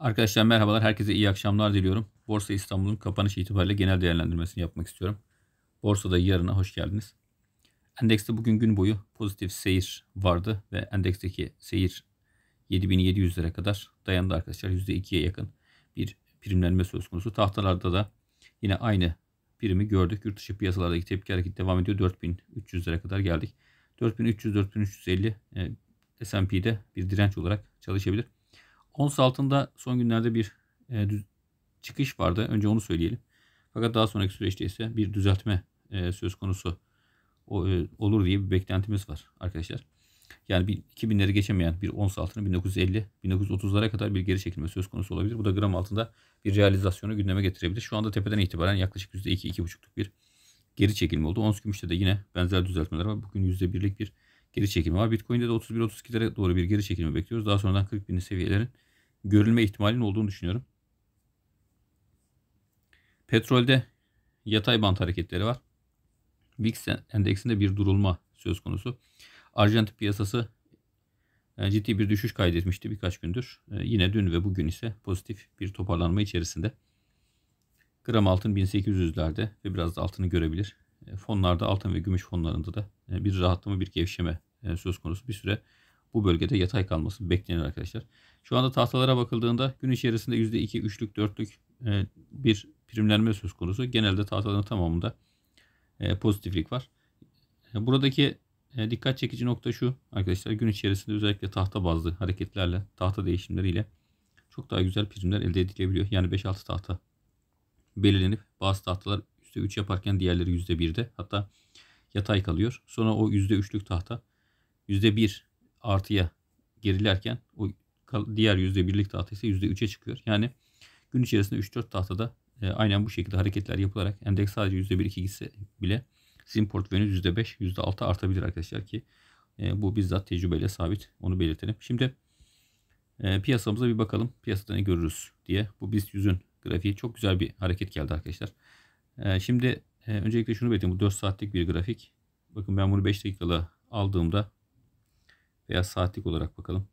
Arkadaşlar merhabalar. Herkese iyi akşamlar diliyorum. Borsa İstanbul'un kapanış itibariyle genel değerlendirmesini yapmak istiyorum. Borsada yarına hoş geldiniz. Endekste bugün gün boyu pozitif seyir vardı ve endeksteki seyir 7.700 7700'lere kadar dayandı arkadaşlar. %2'ye yakın bir primlenme söz konusu. Tahtalarda da yine aynı primi gördük. Yurt dışı piyasalardaki tepki hareket devam ediyor. 4.300 4300'lere kadar geldik. 4300-4350 e, S&P'de bir direnç olarak çalışabilir. Ons altında son günlerde bir e, düz, çıkış vardı. Önce onu söyleyelim. Fakat daha sonraki süreçte ise bir düzeltme e, söz konusu o, e, olur diye bir beklentimiz var arkadaşlar. Yani bir 2000'leri geçemeyen bir ons altını 1950, 1930'lara kadar bir geri çekilme söz konusu olabilir. Bu da gram altında bir realizasyonu gündeme getirebilir. Şu anda tepeden itibaren yaklaşık %2-2,5'luk bir geri çekilme oldu. Ons gümüşte de yine benzer düzeltmeler var. Bugün %1'lik bir geri çekilme var. Bitcoin'de de 31-32'lere doğru bir geri çekilme bekliyoruz. Daha sonradan 40 binli seviyelerin görülme ihtimalinin olduğunu düşünüyorum. Petrolde yatay bant hareketleri var. VIX endeksinde bir durulma söz konusu. Arjantin piyasası e, ciddi bir düşüş kaydetmişti birkaç gündür. E, yine dün ve bugün ise pozitif bir toparlanma içerisinde. Gram altın 1800'lerde ve biraz da altını görebilir. E, fonlarda altın ve gümüş fonlarında da e, bir rahatlama bir gevşeme e, söz konusu bir süre bu bölgede yatay kalması bekleniyor arkadaşlar. Şu anda tahtalara bakıldığında gün içerisinde %2, 3'lük, 4'lük bir primlenme söz konusu. Genelde tahtaların tamamında pozitiflik var. Buradaki dikkat çekici nokta şu arkadaşlar gün içerisinde özellikle tahta bazlı hareketlerle, tahta değişimleriyle çok daha güzel primler elde edilebiliyor. Yani 5-6 tahta belirlenip bazı tahtalar %3 yaparken diğerleri %1'de hatta yatay kalıyor. Sonra o %3'lük tahta %1 artıya gerilerken o diğer %1'lik tahta ise %3'e çıkıyor. Yani gün içerisinde 3-4 tahtada e, aynen bu şekilde hareketler yapılarak endeks sadece %1-2 gitse bile sizin portföyünüz %5, %6 artabilir arkadaşlar ki e, bu bizzat tecrübeyle sabit onu belirtelim. Şimdi e, piyasamıza bir bakalım piyasada ne görürüz diye. Bu BIST 100'ün grafiği çok güzel bir hareket geldi arkadaşlar. Ee, şimdi e, öncelikle şunu belirteyim. Bu 4 saatlik bir grafik. Bakın ben bunu 5 dakikalı aldığımda veya saatlik olarak bakalım.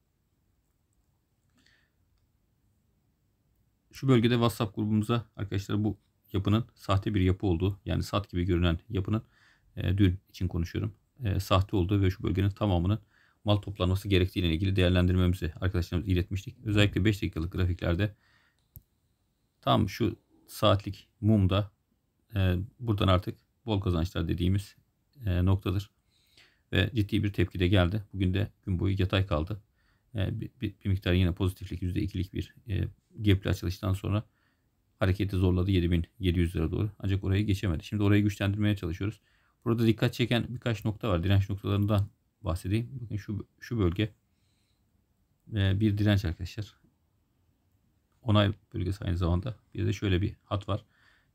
Şu bölgede WhatsApp grubumuza arkadaşlar bu yapının sahte bir yapı olduğu yani saat gibi görünen yapının e, dün için konuşuyorum. E, sahte olduğu ve şu bölgenin tamamının mal toplanması gerektiğiyle ilgili değerlendirmemizi arkadaşlarımız iletmiştik. Özellikle 5 dakikalık grafiklerde tam şu saatlik mumda e, buradan artık bol kazançlar dediğimiz e, noktadır. Ve ciddi bir tepki de geldi. Bugün de gün boyu yatay kaldı. E, ee, bir, bir, bir miktar yine pozitiflik %2'lik bir e, gepli açılıştan sonra hareketi zorladı 7700 lira doğru. Ancak orayı geçemedi. Şimdi orayı güçlendirmeye çalışıyoruz. Burada dikkat çeken birkaç nokta var. Direnç noktalarından bahsedeyim. Bakın şu şu bölge e, bir direnç arkadaşlar. Onay bölgesi aynı zamanda. Bir de şöyle bir hat var.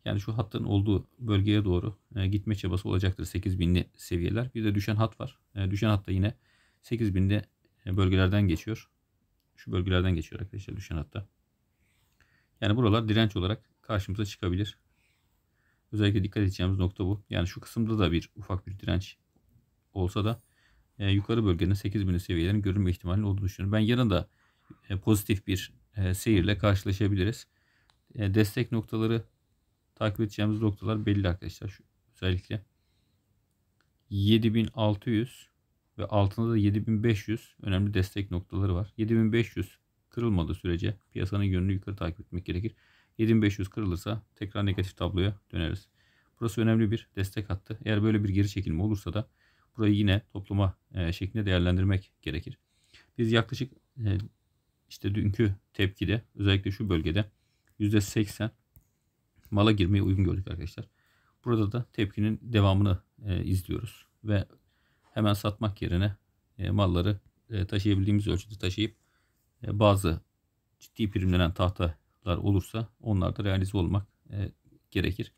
Yani şu hattın olduğu bölgeye doğru e, gitme çabası olacaktır 8000'li seviyeler. Bir de düşen hat var. E, düşen hatta yine 8000'li e, bölgelerden geçiyor. Şu bölgelerden geçiyor arkadaşlar düşen hatta. Yani buralar direnç olarak karşımıza çıkabilir. Özellikle dikkat edeceğimiz nokta bu. Yani şu kısımda da bir ufak bir direnç olsa da e, yukarı bölgenin 8000'li seviyelerin görünme ihtimalinin olduğunu düşünüyorum. Ben yarın da e, pozitif bir e, seyirle karşılaşabiliriz. E, destek noktaları takip edeceğimiz noktalar belli arkadaşlar. Şu, özellikle 7600 ve altında da 7500 önemli destek noktaları var. 7500 kırılmadığı sürece piyasanın yönünü yukarı takip etmek gerekir. 7500 kırılırsa tekrar negatif tabloya döneriz. Burası önemli bir destek hattı. Eğer böyle bir geri çekilme olursa da burayı yine toplama e, şeklinde değerlendirmek gerekir. Biz yaklaşık e, işte dünkü tepkide özellikle şu bölgede %80 mala girmeyi uygun gördük arkadaşlar. Burada da tepkinin devamını e, izliyoruz ve hemen satmak yerine e, malları e, taşıyabildiğimiz ölçüde taşıyıp e, bazı ciddi primlenen tahtalar olursa onlarda da realize olmak e, gerekir.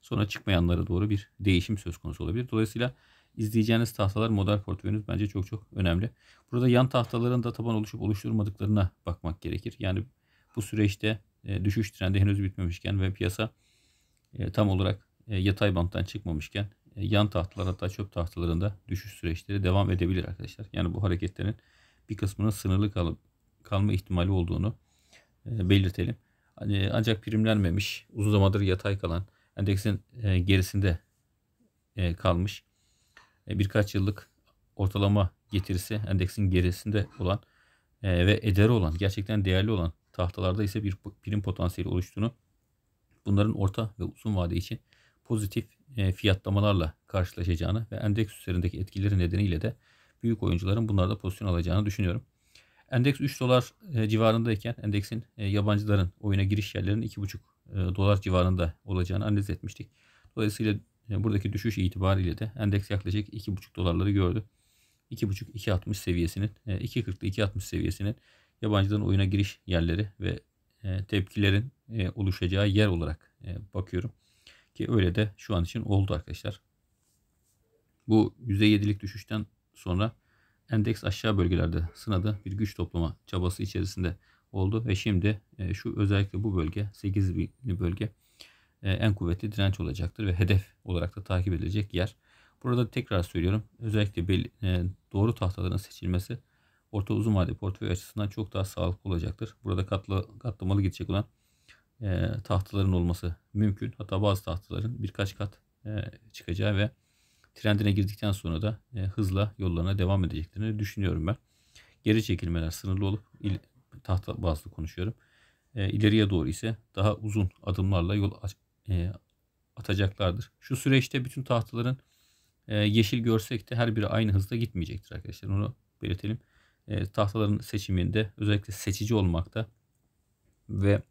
Sonra çıkmayanlara doğru bir değişim söz konusu olabilir. Dolayısıyla izleyeceğiniz tahtalar model portföyünüz bence çok çok önemli. Burada yan tahtaların da taban oluşup oluşturmadıklarına bakmak gerekir. Yani bu süreçte e, düşüş trendi henüz bitmemişken ve piyasa e, tam olarak e, yatay banttan çıkmamışken yan tahtalar hatta çöp tahtalarında düşüş süreçleri devam edebilir arkadaşlar. Yani bu hareketlerin bir kısmının sınırlı kalıp kalma ihtimali olduğunu belirtelim. Hani ancak primlenmemiş, uzun zamandır yatay kalan endeksin gerisinde kalmış birkaç yıllık ortalama getirisi endeksin gerisinde olan ve eder olan gerçekten değerli olan tahtalarda ise bir prim potansiyeli oluştuğunu, bunların orta ve uzun vade için pozitif e, fiyatlamalarla karşılaşacağını ve endeks üzerindeki etkileri nedeniyle de büyük oyuncuların bunlarda pozisyon alacağını düşünüyorum. Endeks 3 dolar e, civarındayken endeksin e, yabancıların oyuna giriş yerlerinin 2,5 dolar civarında olacağını analiz etmiştik. Dolayısıyla buradaki düşüş itibariyle de endeks yaklaşık 2,5 dolarları gördü. 2,5-2,60 seviyesinin 2.40 2,60 seviyesinin yabancıların oyuna giriş yerleri ve e, tepkilerin e, oluşacağı yer olarak e, bakıyorum. Ki öyle de şu an için oldu arkadaşlar. Bu %7'lik düşüşten sonra endeks aşağı bölgelerde sınadı bir güç toplama çabası içerisinde oldu ve şimdi e, şu özellikle bu bölge 8 bölge e, en kuvvetli direnç olacaktır ve hedef olarak da takip edilecek yer. Burada tekrar söylüyorum özellikle belli, e, doğru tahtaların seçilmesi orta uzun vadeli portföy açısından çok daha sağlıklı olacaktır. Burada katlı, katlamalı gidecek olan e, tahtaların olması mümkün. Hatta bazı tahtaların birkaç kat e, çıkacağı ve trendine girdikten sonra da e, hızla yollarına devam edeceklerini düşünüyorum ben. Geri çekilmeler sınırlı olup il, tahta bazlı konuşuyorum. E, ileriye doğru ise daha uzun adımlarla yol aç, e, atacaklardır. Şu süreçte bütün tahtaların e, yeşil görsek de her biri aynı hızda gitmeyecektir arkadaşlar. Onu belirtelim. E, tahtaların seçiminde özellikle seçici olmakta ve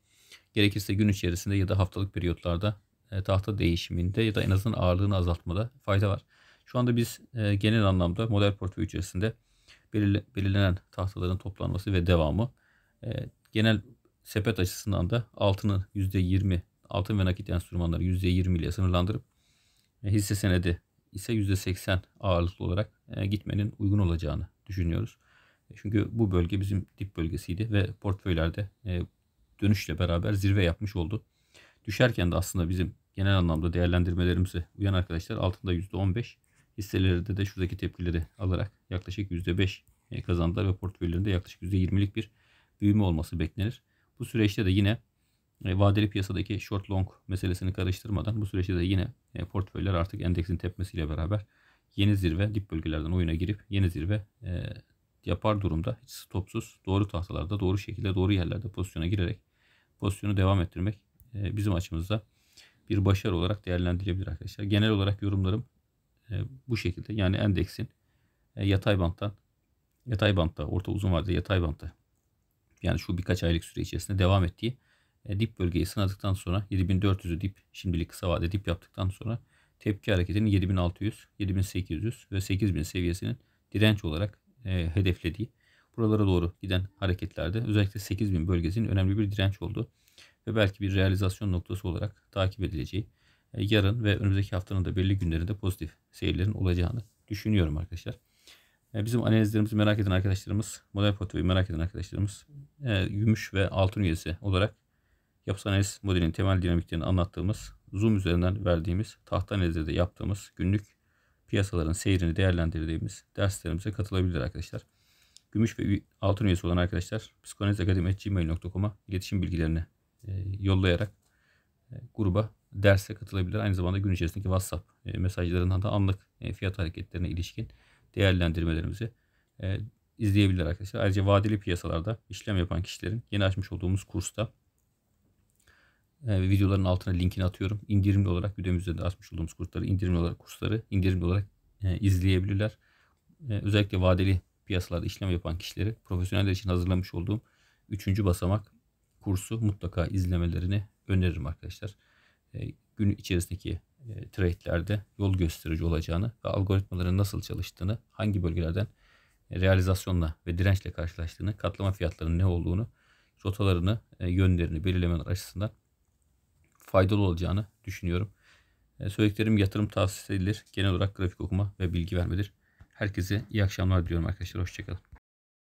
gerekirse gün içerisinde ya da haftalık periyotlarda e, tahta değişiminde ya da en azından ağırlığını azaltmada fayda var. Şu anda biz e, genel anlamda model portföy içerisinde belirlenen tahtaların toplanması ve devamı genel sepet açısından da altının %20 altın ve nakit enstrümanları %20 ile sınırlandırıp hisse senedi ise %80 ağırlıklı olarak gitmenin uygun olacağını düşünüyoruz. Çünkü bu bölge bizim dip bölgesiydi ve portföylerde e, dönüşle beraber zirve yapmış oldu. Düşerken de aslında bizim genel anlamda değerlendirmelerimize uyan arkadaşlar altında %15 hisselerde de şuradaki tepkileri alarak yaklaşık %5 e, kazandılar ve portföylerinde yaklaşık %20'lik bir büyüme olması beklenir. Bu süreçte de yine e, vadeli piyasadaki short long meselesini karıştırmadan bu süreçte de yine portföyler artık endeksin tepmesiyle beraber yeni zirve dip bölgelerden oyuna girip yeni zirve yapar durumda hiç stopsuz doğru tahtalarda doğru şekilde doğru yerlerde pozisyona girerek pozisyonu devam ettirmek e, bizim açımızda bir başarı olarak değerlendirilebilir arkadaşlar. Genel olarak yorumlarım e, bu şekilde. Yani endeksin e, yatay banttan yatay bantta orta uzun vadede yatay bantta yani şu birkaç aylık süre içerisinde devam ettiği e, dip bölgeyi sınadıktan sonra 7400'ü dip şimdilik kısa vadede dip yaptıktan sonra tepki hareketinin 7600, 7800 ve 8000 seviyesinin direnç olarak e, hedeflediği buralara doğru giden hareketlerde özellikle 8000 bölgesinin önemli bir direnç oldu ve belki bir realizasyon noktası olarak takip edileceği e, yarın ve önümüzdeki haftanın da belli günlerinde pozitif seyirlerin olacağını düşünüyorum arkadaşlar. E, bizim analizlerimizi merak eden arkadaşlarımız, model portföyü merak eden arkadaşlarımız e, gümüş ve altın üyesi olarak yapısal analiz modelinin temel dinamiklerini anlattığımız Zoom üzerinden verdiğimiz tahta analizde yaptığımız günlük piyasaların seyrini değerlendirdiğimiz derslerimize katılabilir arkadaşlar. Gümüş ve altın üyesi olan arkadaşlar psikanalizakademi.gmail.com'a iletişim bilgilerini e, yollayarak e, gruba derse katılabilir. Aynı zamanda gün içerisindeki WhatsApp e, mesajlarından da anlık fiyat hareketlerine ilişkin değerlendirmelerimizi izleyebilir arkadaşlar. Ayrıca vadeli piyasalarda işlem yapan kişilerin yeni açmış olduğumuz kursta e, videoların altına linkini atıyorum. İndirimli olarak videomuzda da açmış olduğumuz kursları indirimli olarak kursları indirimli olarak e, izleyebilirler. E, özellikle vadeli piyasalarda işlem yapan kişileri profesyoneller için hazırlamış olduğum 3. basamak kursu mutlaka izlemelerini öneririm arkadaşlar. E, gün içerisindeki e, trade'lerde yol gösterici olacağını ve algoritmaların nasıl çalıştığını, hangi bölgelerden e, realizasyonla ve dirençle karşılaştığını, katlama fiyatlarının ne olduğunu, rotalarını, e, yönlerini belirlemen açısından faydalı olacağını düşünüyorum. E, söylediklerim yatırım tavsiye edilir. Genel olarak grafik okuma ve bilgi vermedir. Herkese iyi akşamlar diliyorum arkadaşlar. Hoşçakalın.